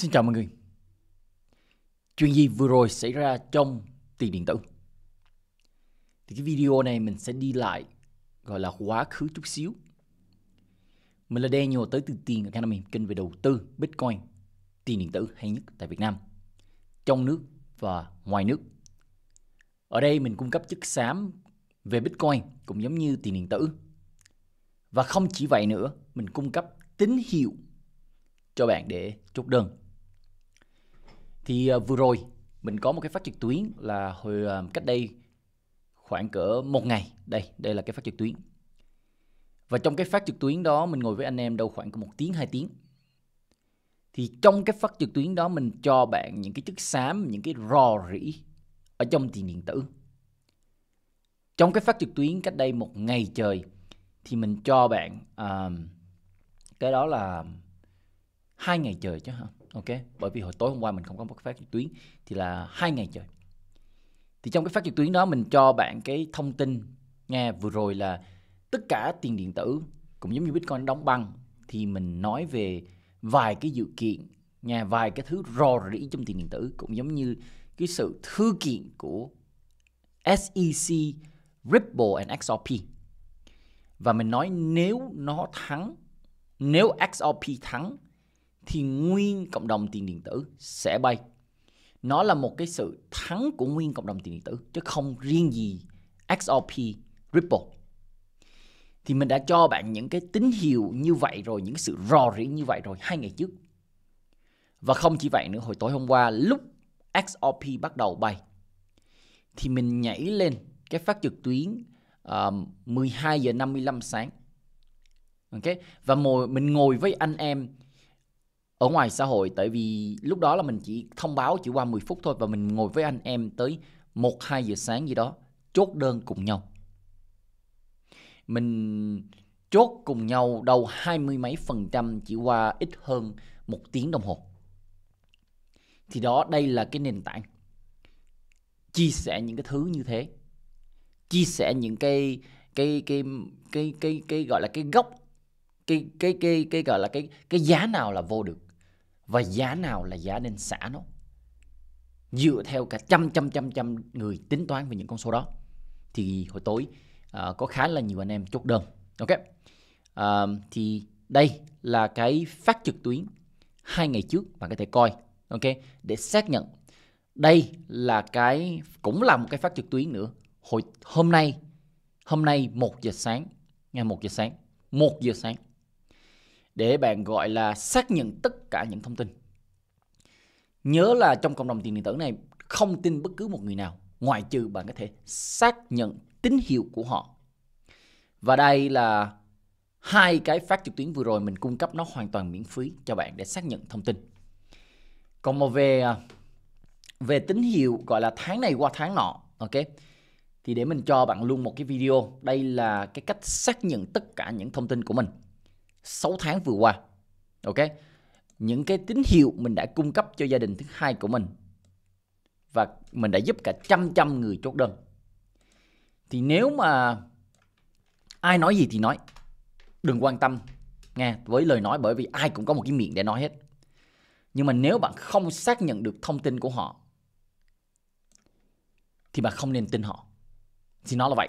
Xin chào mọi người. Chuyện gì vừa rồi xảy ra trong tiền điện tử? Thì cái video này mình sẽ đi lại gọi là quá khứ chút xíu. Mình là Daniel tới từ Tiền Academy, kênh về đầu tư Bitcoin, tiền điện tử hay nhất tại Việt Nam, trong nước và ngoài nước. Ở đây mình cung cấp chất xám về Bitcoin cũng giống như tiền điện tử. Và không chỉ vậy nữa, mình cung cấp tín hiệu cho bạn để chốt đơn thì uh, vừa rồi mình có một cái phát trực tuyến là hồi uh, cách đây khoảng cỡ một ngày đây đây là cái phát trực tuyến và trong cái phát trực tuyến đó mình ngồi với anh em đâu khoảng có một tiếng hai tiếng thì trong cái phát trực tuyến đó mình cho bạn những cái chất xám những cái rò rỉ ở trong tiền điện tử trong cái phát trực tuyến cách đây một ngày trời thì mình cho bạn uh, cái đó là hai ngày trời chứ không ok bởi vì hồi tối hôm qua mình không có một phát trực tuyến thì là hai ngày trời thì trong cái phát trực tuyến đó mình cho bạn cái thông tin nghe vừa rồi là tất cả tiền điện tử cũng giống như bitcoin đóng băng thì mình nói về vài cái dự kiện nghe vài cái thứ rò rỉ trong tiền điện tử cũng giống như cái sự thư kiện của SEC, Ripple and XRP. Và mình nói nếu nó thắng, nếu XRP thắng thì nguyên cộng đồng tiền điện tử sẽ bay nó là một cái sự thắng của nguyên cộng đồng tiền điện tử chứ không riêng gì XRP Ripple thì mình đã cho bạn những cái tín hiệu như vậy rồi những sự rò rỉ như vậy rồi hai ngày trước và không chỉ vậy nữa hồi tối hôm qua lúc XRP bắt đầu bay thì mình nhảy lên cái phát trực tuyến uh, ờ, 12 giờ 55 sáng ok và ngồi mình ngồi với anh em ở ngoài xã hội tại vì lúc đó là mình chỉ thông báo chỉ qua 10 phút thôi và mình ngồi với anh em tới 1 2 giờ sáng gì đó chốt đơn cùng nhau. Mình chốt cùng nhau đâu hai mươi mấy phần trăm chỉ qua ít hơn một tiếng đồng hồ. Thì đó đây là cái nền tảng. Chia sẻ những cái thứ như thế. Chia sẻ những cái cái cái cái cái, cái gọi là cái gốc cái cái cái cái gọi là cái cái giá nào là vô được và giá nào là giá nên xả nó dựa theo cả trăm trăm trăm trăm người tính toán về những con số đó thì hồi tối uh, có khá là nhiều anh em chốt đơn ok uh, thì đây là cái phát trực tuyến hai ngày trước bạn có thể coi ok để xác nhận đây là cái cũng là một cái phát trực tuyến nữa hồi hôm nay hôm nay một giờ sáng ngày một giờ sáng một giờ sáng để bạn gọi là xác nhận tất cả những thông tin. Nhớ là trong cộng đồng tiền điện tử này không tin bất cứ một người nào ngoại trừ bạn có thể xác nhận tín hiệu của họ. Và đây là hai cái phát trực tuyến vừa rồi mình cung cấp nó hoàn toàn miễn phí cho bạn để xác nhận thông tin. Còn mà về à, về tín hiệu gọi là tháng này qua tháng nọ, ok? Thì để mình cho bạn luôn một cái video, đây là cái cách xác nhận tất cả những thông tin của mình. 6 tháng vừa qua. Ok. Những cái tín hiệu mình đã cung cấp cho gia đình thứ hai của mình và mình đã giúp cả trăm trăm người chốt đơn. Thì nếu mà ai nói gì thì nói, đừng quan tâm nghe với lời nói bởi vì ai cũng có một cái miệng để nói hết. Nhưng mà nếu bạn không xác nhận được thông tin của họ thì bạn không nên tin họ. Thì nó là vậy.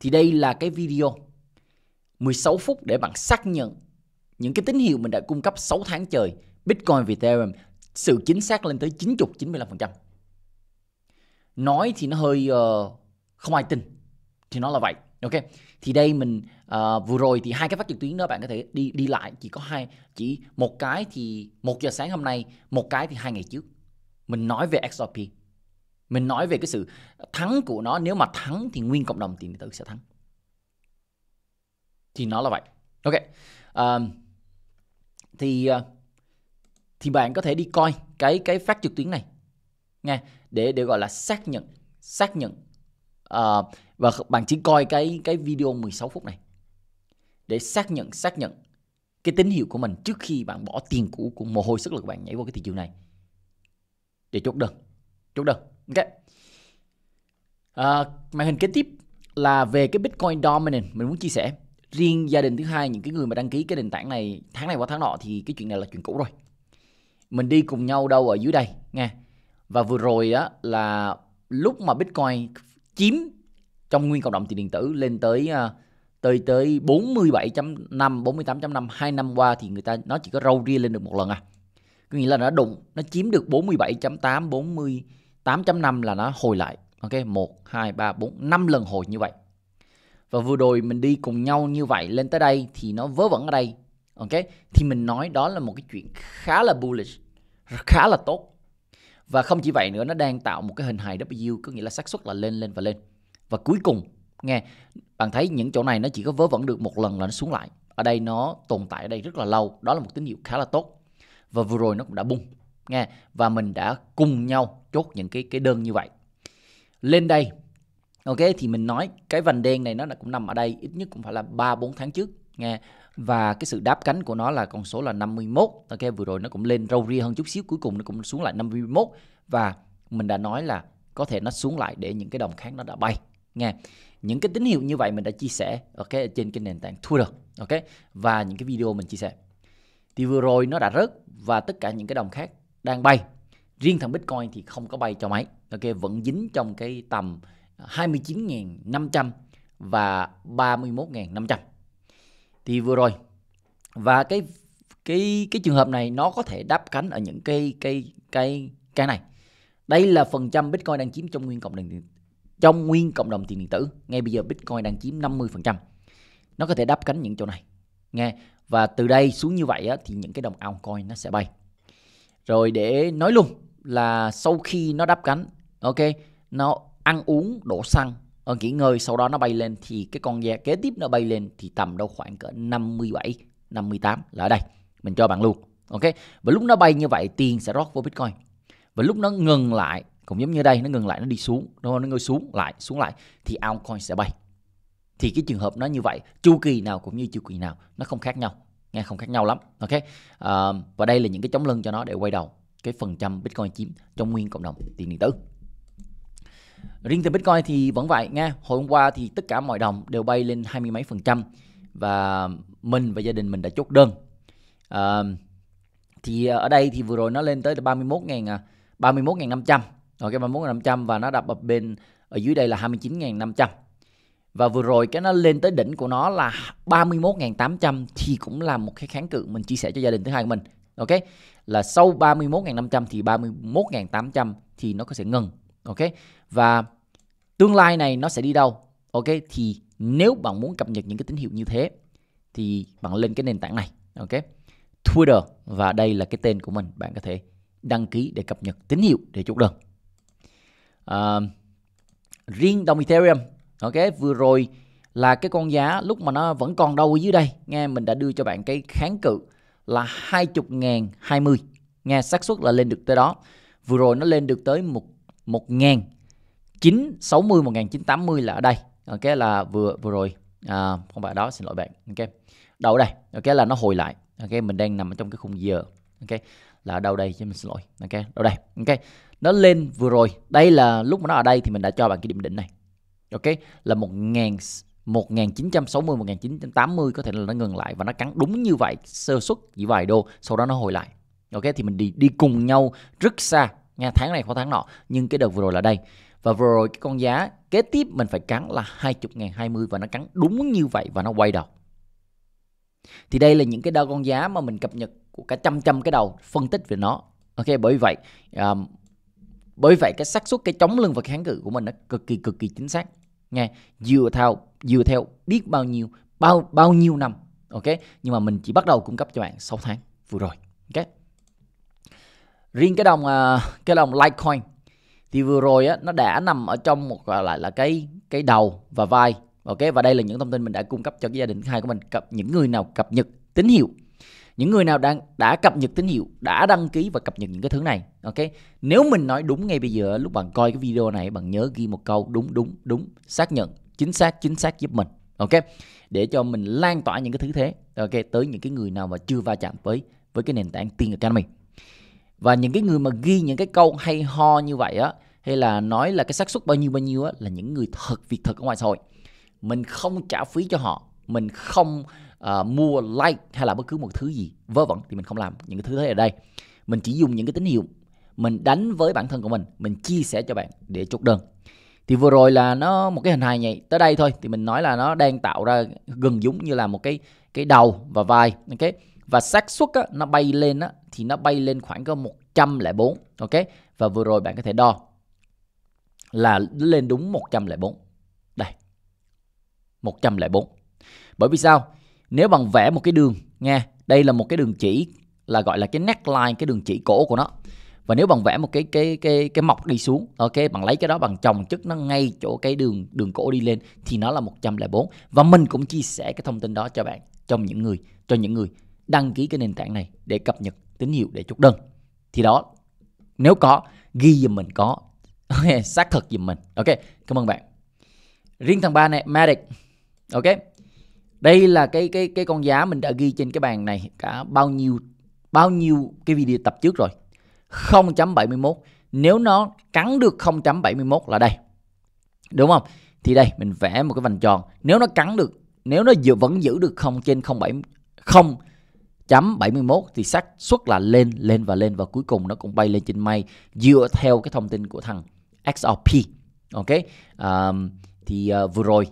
Thì đây là cái video 16 phút để bạn xác nhận những cái tín hiệu mình đã cung cấp 6 tháng trời Bitcoin và Ethereum sự chính xác lên tới 90 95%. Nói thì nó hơi uh, không ai tin thì nó là vậy. Ok. Thì đây mình uh, vừa rồi thì hai cái phát trực tuyến đó bạn có thể đi đi lại chỉ có hai chỉ một cái thì một giờ sáng hôm nay, một cái thì hai ngày trước. Mình nói về XRP. Mình nói về cái sự thắng của nó, nếu mà thắng thì nguyên cộng đồng tiền điện tử sẽ thắng thì nó là vậy ok um, thì ờ, thì bạn có thể đi coi cái cái phát trực tuyến này nghe để để gọi là xác nhận xác nhận uh, và bạn chỉ coi cái cái video 16 phút này để xác nhận xác nhận cái tín hiệu của mình trước khi bạn bỏ tiền cũ của mồ hôi sức lực bạn nhảy vào cái thị trường này để chốt đơn chốt đơn ok à, màn hình kế tiếp là về cái bitcoin dominant mình muốn chia sẻ riêng gia đình thứ hai những cái người mà đăng ký cái nền tảng này tháng này qua tháng nọ thì cái chuyện này là chuyện cũ rồi mình đi cùng nhau đâu ở dưới đây nghe và vừa rồi á là lúc mà bitcoin chiếm trong nguyên cộng đồng tiền điện tử lên tới à, tới tới 47.5 48.5 hai năm qua thì người ta nó chỉ có râu ria lên được một lần à có nghĩa là nó đụng nó chiếm được 47.8 48.5 là nó hồi lại ok 1 2 3 4 5 lần hồi như vậy và vừa rồi mình đi cùng nhau như vậy lên tới đây thì nó vớ vẩn ở đây ok thì mình nói đó là một cái chuyện khá là bullish khá là tốt và không chỉ vậy nữa nó đang tạo một cái hình hài W có nghĩa là xác suất là lên lên và lên và cuối cùng nghe bạn thấy những chỗ này nó chỉ có vớ vẩn được một lần là nó xuống lại ở đây nó tồn tại ở đây rất là lâu đó là một tín hiệu khá là tốt và vừa rồi nó cũng đã bung nghe và mình đã cùng nhau chốt những cái cái đơn như vậy lên đây ok thì mình nói cái vành đen này nó cũng nằm ở đây ít nhất cũng phải là 3 bốn tháng trước nghe và cái sự đáp cánh của nó là con số là 51 ok vừa rồi nó cũng lên râu ria hơn chút xíu cuối cùng nó cũng xuống lại 51 và mình đã nói là có thể nó xuống lại để những cái đồng khác nó đã bay nghe những cái tín hiệu như vậy mình đã chia sẻ ok trên cái nền tảng Twitter ok và những cái video mình chia sẻ thì vừa rồi nó đã rớt và tất cả những cái đồng khác đang bay riêng thằng Bitcoin thì không có bay cho máy ok vẫn dính trong cái tầm 29.500 và 31.500 thì vừa rồi và cái cái cái trường hợp này nó có thể đáp cánh ở những cái cái cái cái này đây là phần trăm Bitcoin đang chiếm trong nguyên cộng đồng trong nguyên cộng đồng tiền điện tử ngay bây giờ Bitcoin đang chiếm 50% nó có thể đáp cánh những chỗ này nghe và từ đây xuống như vậy á, thì những cái đồng altcoin nó sẽ bay rồi để nói luôn là sau khi nó đáp cánh ok nó ăn uống đổ xăng ở ờ, nghỉ ngơi sau đó nó bay lên thì cái con da kế tiếp nó bay lên thì tầm đâu khoảng cỡ 57 58 là ở đây mình cho bạn luôn ok và lúc nó bay như vậy tiền sẽ rót vô bitcoin và lúc nó ngừng lại cũng giống như đây nó ngừng lại nó đi xuống đúng không nó ngơi xuống lại xuống lại thì altcoin sẽ bay thì cái trường hợp nó như vậy chu kỳ nào cũng như chu kỳ nào nó không khác nhau nghe không khác nhau lắm ok à, và đây là những cái chống lưng cho nó để quay đầu cái phần trăm bitcoin chiếm trong nguyên cộng đồng tiền điện tử Riêng từ Bitcoin thì vẫn vậy nha. hôm qua thì tất cả mọi đồng đều bay lên hai mươi mấy phần trăm và mình và gia đình mình đã chốt đơn. À, thì ở đây thì vừa rồi nó lên tới 31.000 31.500. Rồi cái 31.500 và nó đập ở bên ở dưới đây là 29.500. Và vừa rồi cái nó lên tới đỉnh của nó là 31.800 thì cũng là một cái kháng cự mình chia sẻ cho gia đình thứ hai của mình. Ok? Là sau 31.500 thì 31.800 thì nó có sẽ ngừng ok và tương lai này nó sẽ đi đâu ok thì nếu bạn muốn cập nhật những cái tín hiệu như thế thì bạn lên cái nền tảng này ok Twitter và đây là cái tên của mình bạn có thể đăng ký để cập nhật tín hiệu để chốt đơn à, riêng đồng Ethereum ok vừa rồi là cái con giá lúc mà nó vẫn còn đâu ở dưới đây nghe mình đã đưa cho bạn cái kháng cự là 20.020 nghe xác suất là lên được tới đó vừa rồi nó lên được tới một một ngàn chín chín sáu mươi một nghìn tám mươi là ở đây ok là vừa vừa rồi à, không phải đó xin lỗi bạn ok đâu đây ok là nó hồi lại ok mình đang nằm ở trong cái khung giờ ok là ở đâu đây chứ mình xin lỗi ok đâu đây ok nó lên vừa rồi đây là lúc mà nó ở đây thì mình đã cho bạn cái điểm đỉnh này ok là một một một nghìn nghìn chín chín trăm sáu mươi trăm tám mươi có thể là nó ngừng lại và nó cắn đúng như vậy sơ suất chỉ vài đô sau đó nó hồi lại ok thì mình đi đi cùng nhau rất xa nha tháng này có tháng nọ nhưng cái đợt vừa rồi là đây và vừa rồi cái con giá kế tiếp mình phải cắn là 20 ngàn 20 và nó cắn đúng như vậy và nó quay đầu thì đây là những cái đo con giá mà mình cập nhật của cả trăm trăm cái đầu phân tích về nó ok bởi vậy um, bởi vậy cái xác suất cái chống lưng và cái kháng cự của mình nó cực kỳ cực kỳ chính xác nha dựa theo dựa theo biết bao nhiêu bao bao nhiêu năm ok nhưng mà mình chỉ bắt đầu cung cấp cho bạn 6 tháng vừa rồi ok riêng cái đồng uh, cái đồng Litecoin thì vừa rồi á, nó đã nằm ở trong một gọi là là cái cái đầu và vai ok và đây là những thông tin mình đã cung cấp cho cái gia đình hai của mình cập những người nào cập nhật tín hiệu những người nào đang đã cập nhật tín hiệu đã đăng ký và cập nhật những cái thứ này ok nếu mình nói đúng ngay bây giờ lúc bạn coi cái video này bạn nhớ ghi một câu đúng đúng đúng xác nhận chính xác chính xác giúp mình ok để cho mình lan tỏa những cái thứ thế ok tới những cái người nào mà chưa va chạm với với cái nền tảng tiên academy và những cái người mà ghi những cái câu hay ho như vậy á hay là nói là cái xác suất bao nhiêu bao nhiêu á là những người thật việc thật ở ngoài xã hội mình không trả phí cho họ mình không uh, mua like hay là bất cứ một thứ gì vớ vẩn thì mình không làm những cái thứ thế ở đây mình chỉ dùng những cái tín hiệu mình đánh với bản thân của mình mình chia sẻ cho bạn để chốt đơn thì vừa rồi là nó một cái hình hài nhảy tới đây thôi thì mình nói là nó đang tạo ra gần giống như là một cái cái đầu và vai ok và xác suất nó bay lên á, thì nó bay lên khoảng có 104 ok và vừa rồi bạn có thể đo là lên đúng 104. Đây. 104. Bởi vì sao? Nếu bằng vẽ một cái đường nghe, đây là một cái đường chỉ là gọi là cái neckline cái đường chỉ cổ của nó. Và nếu bằng vẽ một cái cái cái cái mọc đi xuống, ok, bằng lấy cái đó bằng chồng chức nó ngay chỗ cái đường đường cổ đi lên thì nó là 104. Và mình cũng chia sẻ cái thông tin đó cho bạn, cho những người, cho những người đăng ký cái nền tảng này để cập nhật tín hiệu để chốt đơn. Thì đó, nếu có ghi giùm mình có OK xác thực giùm mình ok cảm ơn bạn riêng thằng ba này Matic ok đây là cái cái cái con giá mình đã ghi trên cái bàn này cả bao nhiêu bao nhiêu cái video tập trước rồi 0.71 nếu nó cắn được 0.71 là đây đúng không thì đây mình vẽ một cái vành tròn nếu nó cắn được nếu nó giữ, vẫn giữ được không trên 07 0 0.71 thì xác suất là lên lên và lên và cuối cùng nó cũng bay lên trên mây dựa theo cái thông tin của thằng XRP, of ok um, thì uh, vừa rồi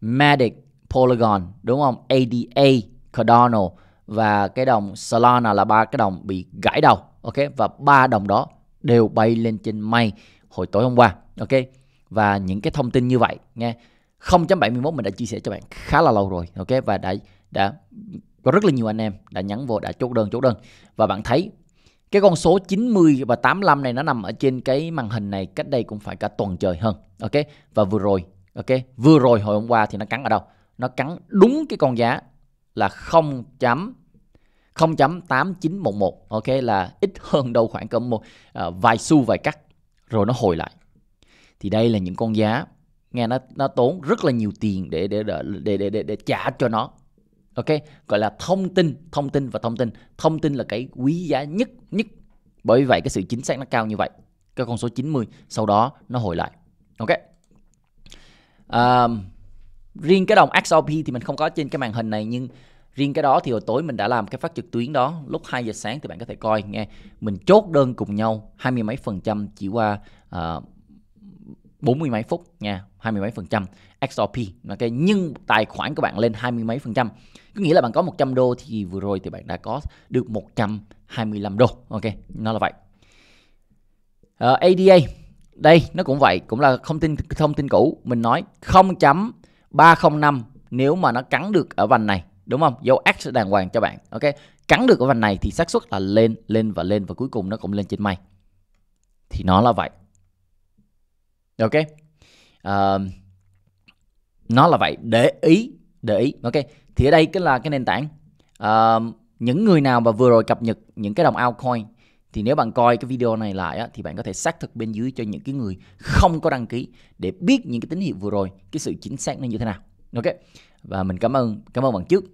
Matic Polygon đúng không ADA Cardano và cái đồng Solana là ba cái đồng bị gãy đầu ok và ba đồng đó đều bay lên trên mây hồi tối hôm qua ok và những cái thông tin như vậy nghe 0.71 mình đã chia sẻ cho bạn khá là lâu rồi ok và đã đã có rất là nhiều anh em đã nhắn vô đã chốt đơn chốt đơn và bạn thấy cái con số 90 và 85 này nó nằm ở trên cái màn hình này cách đây cũng phải cả tuần trời hơn. Ok. Và vừa rồi, ok, vừa rồi hồi hôm qua thì nó cắn ở đâu? Nó cắn đúng cái con giá là 0. 0.8911 ok là ít hơn đâu khoảng cỡ một à, vài xu vài cắt rồi nó hồi lại thì đây là những con giá nghe nó nó tốn rất là nhiều tiền để để để để để, để, để trả cho nó ok gọi là thông tin thông tin và thông tin thông tin là cái quý giá nhất nhất bởi vì vậy cái sự chính xác nó cao như vậy cái con số 90 sau đó nó hồi lại ok à, riêng cái đồng XRP thì mình không có trên cái màn hình này nhưng riêng cái đó thì hồi tối mình đã làm cái phát trực tuyến đó lúc 2 giờ sáng thì bạn có thể coi nghe mình chốt đơn cùng nhau hai mươi mấy phần trăm chỉ qua uh, bốn mươi mấy phút nha, hai mươi mấy phần trăm XRP là cái nhưng tài khoản của bạn lên hai mươi mấy phần trăm. Có nghĩa là bạn có 100 đô thì vừa rồi thì bạn đã có được 125 đô. Ok, nó là vậy. Uh, ờ, ADA đây nó cũng vậy, cũng là thông tin thông tin cũ, mình nói 0.305 nếu mà nó cắn được ở vành này, đúng không? Dấu X đàng hoàng cho bạn. Ok, cắn được ở vành này thì xác suất là lên lên và lên và cuối cùng nó cũng lên trên mây. Thì nó là vậy ok uh, nó là vậy để ý để ý ok thì ở đây cái là cái nền tảng uh, những người nào mà vừa rồi cập nhật những cái đồng altcoin thì nếu bạn coi cái video này lại á, thì bạn có thể xác thực bên dưới cho những cái người không có đăng ký để biết những cái tín hiệu vừa rồi cái sự chính xác nó như thế nào ok và mình cảm ơn cảm ơn bạn trước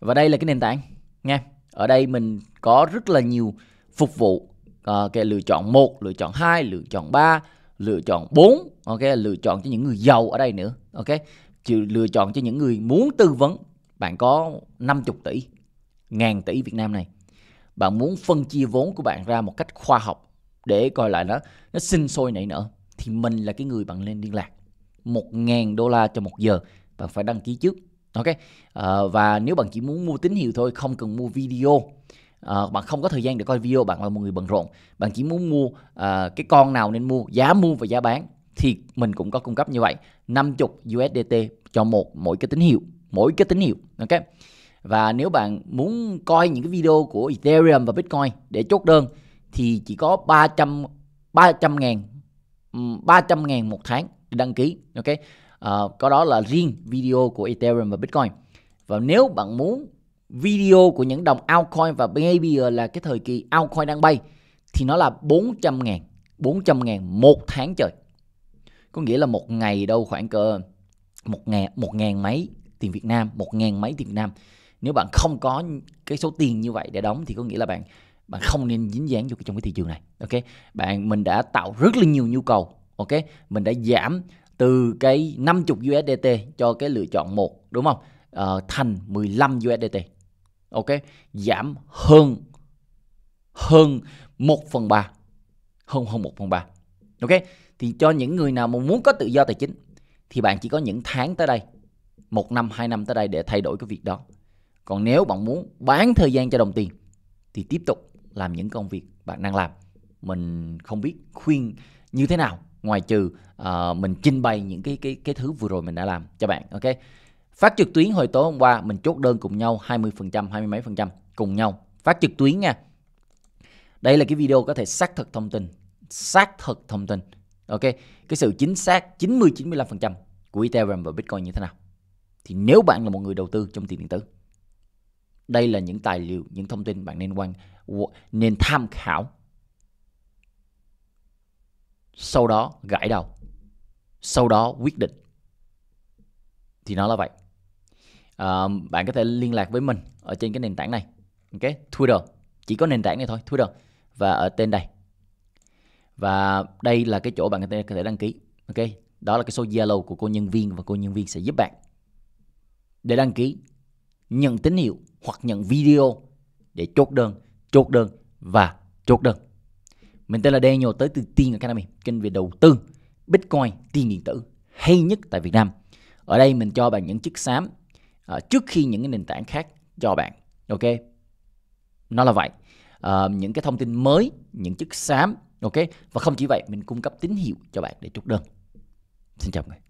và đây là cái nền tảng nha ở đây mình có rất là nhiều phục vụ uh, ờ, cái lựa chọn một lựa chọn hai lựa chọn ba lựa chọn 4 ok lựa chọn cho những người giàu ở đây nữa ok chịu lựa chọn cho những người muốn tư vấn bạn có 50 tỷ ngàn tỷ Việt Nam này bạn muốn phân chia vốn của bạn ra một cách khoa học để coi lại nó nó sinh sôi nảy nở thì mình là cái người bạn nên liên lạc một ngàn đô la cho một giờ bạn phải đăng ký trước ok à, và nếu bạn chỉ muốn mua tín hiệu thôi không cần mua video uh, bạn không có thời gian để coi video bạn là một người bận rộn bạn chỉ muốn mua uh, cái con nào nên mua giá mua và giá bán thì mình cũng có cung cấp như vậy 50 USDT cho một mỗi cái tín hiệu mỗi cái tín hiệu ok và nếu bạn muốn coi những cái video của Ethereum và Bitcoin để chốt đơn thì chỉ có 300 300 ngàn 300 ngàn một tháng để đăng ký ok à, có đó là riêng video của Ethereum và Bitcoin và nếu bạn muốn video của những đồng altcoin và behavior là cái thời kỳ altcoin đang bay thì nó là 400 ngàn 400 ngàn một tháng trời có nghĩa là một ngày đâu khoảng cỡ một ngàn, một ngàn mấy tiền Việt Nam một ngàn mấy tiền Việt Nam nếu bạn không có cái số tiền như vậy để đóng thì có nghĩa là bạn bạn không nên dính dáng vô trong cái thị trường này ok bạn mình đã tạo rất là nhiều nhu cầu ok mình đã giảm từ cái 50 USDT cho cái lựa chọn một đúng không ờ, thành 15 USDT ok giảm hơn hơn 1 phần 3 hơn hơn 1 phần 3 ok thì cho những người nào mà muốn có tự do tài chính thì bạn chỉ có những tháng tới đây một năm hai năm tới đây để thay đổi cái việc đó còn nếu bạn muốn bán thời gian cho đồng tiền thì tiếp tục làm những công việc bạn đang làm mình không biết khuyên như thế nào ngoài trừ uh, mình trình bày những cái cái cái thứ vừa rồi mình đã làm cho bạn ok Phát trực tuyến hồi tối hôm qua mình chốt đơn cùng nhau 20%, mươi mấy phần trăm cùng nhau. Phát trực tuyến nha. Đây là cái video có thể xác thực thông tin, xác thực thông tin. Ok, cái sự chính xác 90 95% của Ethereum và Bitcoin như thế nào. Thì nếu bạn là một người đầu tư trong tiền điện tử, đây là những tài liệu, những thông tin bạn nên quan nên tham khảo. Sau đó gãi đầu. Sau đó quyết định. Thì nó là vậy uh, bạn có thể liên lạc với mình ở trên cái nền tảng này ok Twitter chỉ có nền tảng này thôi Twitter và ở tên đây và đây là cái chỗ bạn có thể, có thể đăng ký ok đó là cái số Zalo của cô nhân viên và cô nhân viên sẽ giúp bạn để đăng ký nhận tín hiệu hoặc nhận video để chốt đơn chốt đơn và chốt đơn mình tên là Daniel tới từ Tiên Academy kênh về đầu tư Bitcoin tiền điện tử hay nhất tại Việt Nam ở đây mình cho bạn những chiếc xám uh, trước khi những cái nền tảng khác cho bạn ok nó là vậy uh, những cái thông tin mới những chất xám ok và không chỉ vậy mình cung cấp tín hiệu cho bạn để chốt đơn xin chào mọi người